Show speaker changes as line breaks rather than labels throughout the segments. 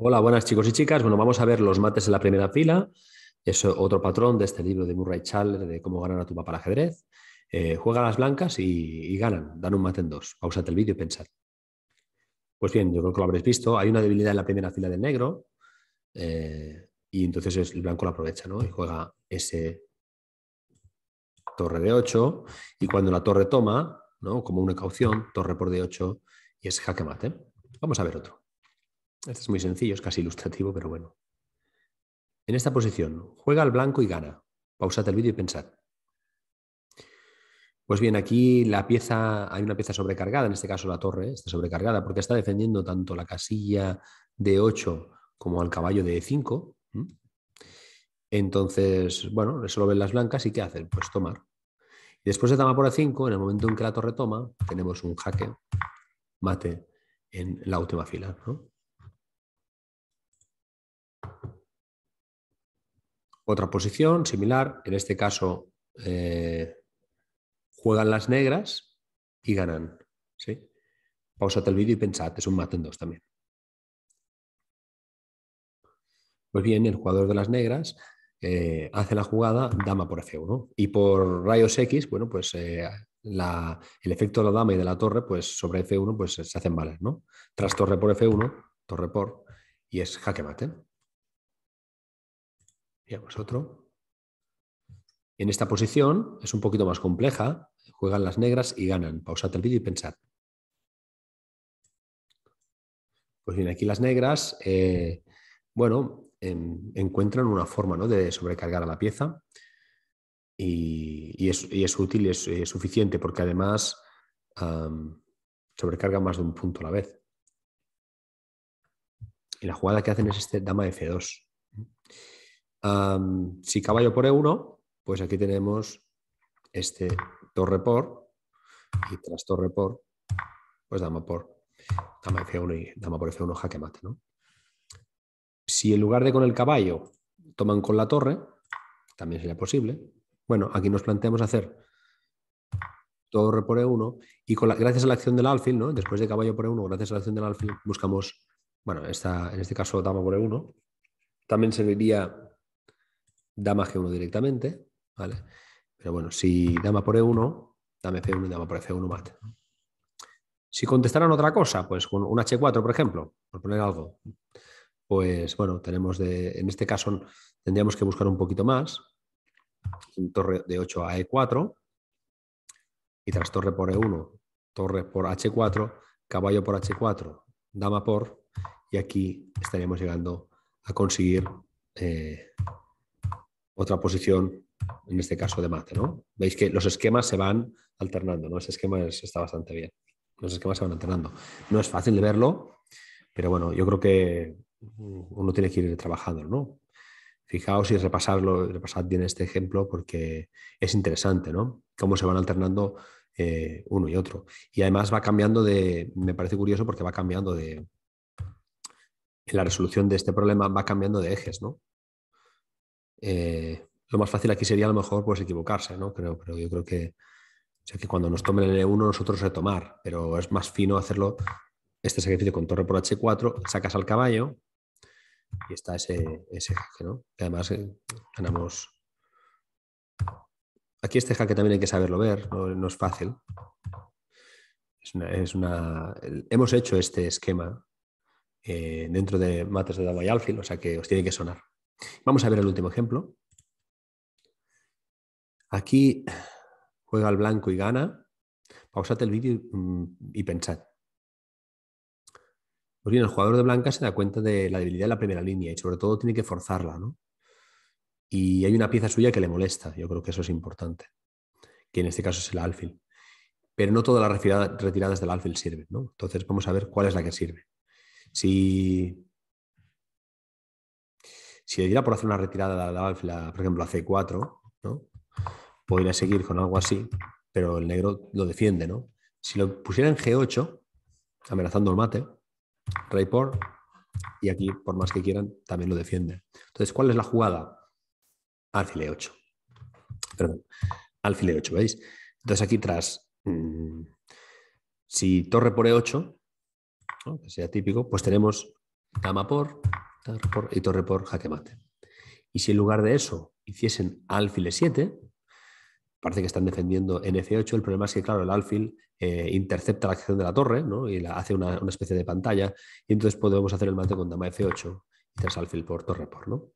Hola, buenas chicos y chicas. Bueno, vamos a ver los mates en la primera fila. Es otro patrón de este libro de Murray Chandler de cómo ganar a tu papá al ajedrez. Eh, juega las blancas y, ganan, dan un mate en dos. Pausate el vídeo y pensad. Pues bien, yo creo que lo habréis visto. Hay una debilidad en la primera fila del negro eh, y entonces el blanco la aprovecha ¿no? y juega ese torre de 8 y cuando la torre toma, ¿no? como una caución, torre por de 8 y es jaque mate. Vamos a ver otro. Este es muy sencillo, es casi ilustrativo, pero bueno. En esta posición, juega al blanco y gana. Pausad el vídeo y pensad. Pues bien, aquí la pieza, hay una pieza sobrecargada, en este caso la torre está sobrecargada porque está defendiendo tanto la casilla de 8 como al caballo de 5. Entonces, bueno, lo ven las blancas y ¿qué hacen? Pues tomar. después de tomar por a 5, en el momento en que la torre toma, tenemos un jaque mate en la última fila. ¿no? Otra posición similar, en este caso eh, juegan las negras y ganan. ¿sí? Pausate el vídeo y pensad, es un mate en dos también. Pues bien, el jugador de las negras eh, hace la jugada dama por F1 y por rayos X, bueno, pues eh, el efecto de la dama y de la torre, pues sobre F1 pues se hacen valer, ¿no? Tras torre por F1, torre por, y es jaque mate. En esta posición es un poquito más compleja. Juegan las negras y ganan. Pausad el vídeo y pensad. Pues bien, aquí las negras, eh, bueno, encuentran una forma ¿no? de sobrecargar a la pieza y, es, útil y es, suficiente porque además sobrecarga más de un punto a la vez. Y la jugada que hacen es este dama F2 si caballo por E1, pues aquí tenemos este torre por y tras torre por, pues dama por dama F1 y dama por F1 jaque mate. Si en lugar de con el caballo toman con la torre, también sería posible. Bueno, aquí nos planteamos hacer torre por E1 y con gracias a la acción del alfil, ¿no? después de caballo por E1, gracias a la acción del alfil buscamos, bueno, en este caso dama por E1. También serviría dama G1 directamente, ¿vale? Pero bueno, si dama por E1, dame F1 y dama por F1 mate. Si contestaran otra cosa, pues con un H4, por ejemplo, por poner algo, pues bueno, tenemos de, en este caso tendríamos que buscar un poquito más, torre de 8 a E4, y tras torre por E1, torre por H4, caballo por H4, dama por, y aquí estaríamos llegando a conseguir eh, otra posición, en este caso de mate, ¿no? Veis que los esquemas se van alternando, ¿no? Ese esquema está bastante bien. Los esquemas se van alternando. No es fácil de verlo, pero bueno, yo creo que uno tiene que ir trabajando, ¿no? Fijaos y repasarlo, repasad bien este ejemplo porque es interesante, ¿no? Cómo se van alternando eh, uno y otro. Y además va cambiando de, me parece curioso porque va cambiando de, la resolución de este problema va cambiando de ejes, ¿no? Eh, lo más fácil aquí sería a lo mejor pues equivocarse, ¿no? Creo, pero yo creo que, que cuando nos tomen el e n 1 nosotros retomar, pero es más fino hacerlo este sacrificio con torre por H4, sacas al caballo y está ese, ese jaque, ¿no? además eh, ganamos... Aquí este jaque también hay que saberlo ver, no, es fácil. Es una, Hemos hecho este esquema eh, dentro de mates de Dama y Alfil, o sea que os tiene que sonar. Vamos a ver el último ejemplo. Aquí juega el blanco y gana. Pausad el vídeo mm, y, pensad. Pues bien, el jugador de blanca se da cuenta de la debilidad de la primera línea y sobre todo tiene que forzarla, Y hay una pieza suya que le molesta, yo creo que eso es importante, que en este caso es el alfil. Pero no todas las retiradas del alfil sirven, ¿no? Entonces vamos a ver cuál es la que sirve. Si si diera por hacer una retirada la, alfila, por ejemplo, a C4, ¿no? Podría seguir con algo así, pero el negro lo defiende, ¿no? Si lo pusiera en G8, amenazando el mate, rey por, y aquí, por más que quieran, también lo defiende. Entonces, ¿cuál es la jugada? Alfil E8. Perdón, alfil E8, ¿veis? Entonces aquí tras, mm, si torre por E8, que sea típico, pues tenemos dama por, y torre por jaque mate. Y si en lugar de eso hiciesen alfil e7, parece que están defendiendo en f8, el problema es que, claro, el alfil eh, intercepta la acción de la torre ¿no? y la hace una, especie de pantalla, y entonces podemos hacer el mate con dama f8 y tras alfil por torre por, ¿no?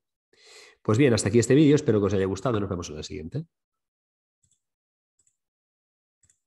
Pues bien, hasta aquí este vídeo, espero que os haya gustado y nos vemos en el siguiente.